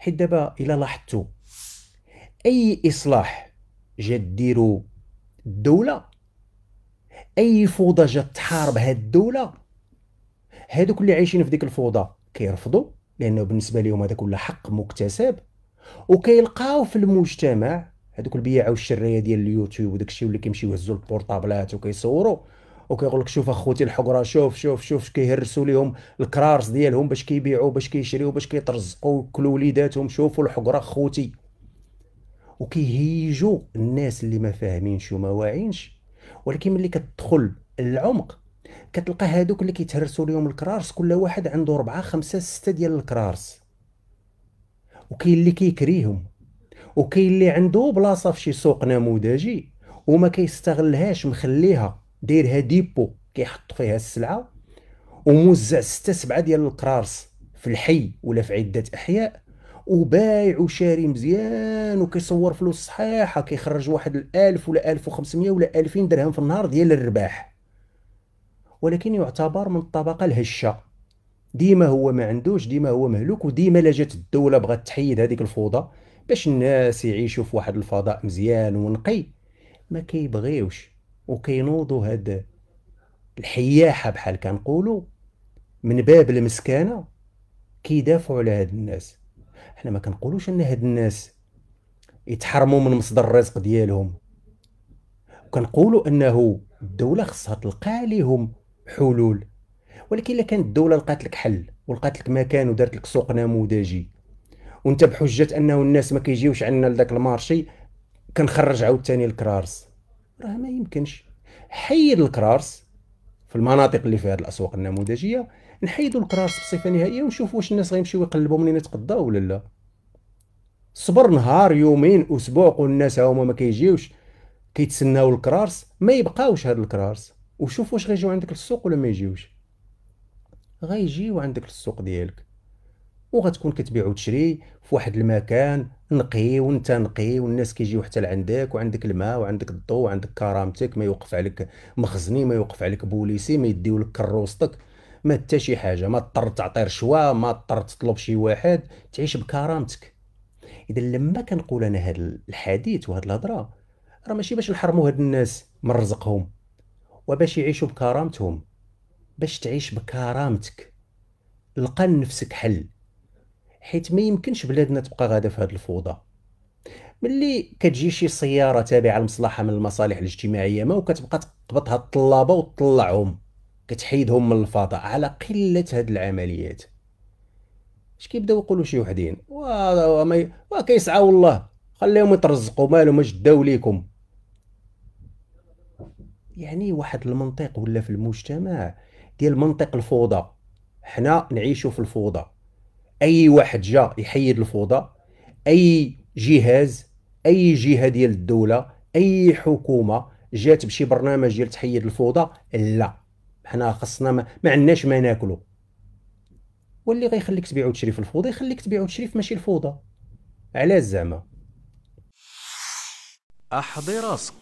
حيت دابا الا لاحظتوا اي اصلاح جات ديرو الدوله اي فوضى جات تحارب هاد الدوله هادوك اللي عايشين في ديك الفوضى كيرفضوا لانه بالنسبه لهم هذا كله حق مكتسب وكيلقاو في المجتمع هذوك البيعه والشرايه ديال اليوتيوب وداكشي واللي كيمشيو يهزوا البورطابلات وكيصوروا وكيقول لك شوف اخوتي الحقره شوف شوف شوف كيهرسوا لهم الكرارس ديالهم باش كيبيعوا باش كيشريوا باش كيترزقوا كلوا وليداتهم شوفوا الحقره اخوتي وكيهيجوا الناس اللي ما فاهمينش وما واعينش ولكن ملي كتدخل للعمق كتلقى هادوك اللي كيتهرسوا لهم الكرارس كل واحد عنده ربعة خمسة ستة ديال الكرارس وكاين اللي كيكريهم وكاين اللي عنده بلاصة في شي سوق نموذجي وما كيستغلهاش مخليها دايرها ديبو كيحط فيها السلعه وموزع ستة سبعة ديال القرارص في الحي ولا في عدة أحياء وبايع وشاري مزيان وكيصور فلوس صحيحة كيخرج واحد الألف ولا ألف وخمسمية ولا ألفين درهم في النهار ديال الرباح ولكن يعتبر من الطبقة الهشة ديما هو ما عندوش ديما هو مهلوك وديما لجت الدولة بغات تحيد هذيك الفوضى باش الناس يعيشوا في واحد الفضاء مزيان ونقي ما كيبغيوش وكينوضوا هاد الحياحه بحال كنقولوا من باب المسكانه كيدافعوا على هاد الناس حنا ما كنقولوش ان هاد الناس يتحرموا من مصدر الرزق ديالهم وكنقولوا انه الدوله خصها تلقى عليهم حلول ولكن الا كانت الدوله لقات لك حل ولقات لك مكان ودارت لك سوق نموذجي وانت بحجه انه الناس ما كيجيوش عندنا لذاك المارشي كنخرج عاوتاني الكرارس راه ما يمكنش حيد الكرارس في المناطق اللي فيها الاسواق النموذجيه نحيدوا الكرارس بصفه نهائيه ونشوف واش الناس غيمشيو يقلبوا منين يتقضاو ولا لا صبر نهار يومين اسبوع والناس هما ما كيجيوش كيتسناو الكرارس ما يبقاوش هاد الكرارس وشوف واش غيجيو عندك للسوق ولا ما يجيوش غيجيو عندك للسوق ديالك وغتكون كتبيع وتشري في واحد المكان نقي وانت نقي والناس كيجيو حتى لعندك وعندك الماء وعندك الضوء وعندك كرامتك ما يوقف عليك مخزني ما يوقف عليك بوليسي ما يديو لك كروستك ما حتى شي حاجه ما اضطر تعطي رشوه ما اضطر تطلب شي واحد تعيش بكرامتك اذا لما كنقول انا هذا الحديث وهذه الهضره راه ماشي باش نحرموا هاد الناس من رزقهم وباش يعيشوا بكرامتهم باش تعيش بكرامتك لقى لنفسك حل حيت ما يمكنش بلادنا تبقى غادا في هذه الفوضى ملي كتجي شي سياره تابعه لمصلحه من المصالح الاجتماعيه ما وكتبقى تقبطها الطلابه وتطلعهم كتحيدهم من الفضاء على قله هاد العمليات اش كيبداو يقولوا شي وحدين وما وكيسعى الله خليهم يترزقوا مالهم اش داو ليكم يعني واحد المنطق ولا في المجتمع ديال منطق الفوضى حنا نعيشوا في الفوضى اي واحد جا يحيد الفوضى اي جهاز اي جهه ديال الدوله اي حكومه جات بشي برنامج ديال تحيد الفوضى لا حنا خصنا ما, ما عندناش ما ناكلو واللي غيخليك تبيع وتشري في الفوضى يخليك تبيع وتشري في ماشي الفوضى علاش زعما احضي راسك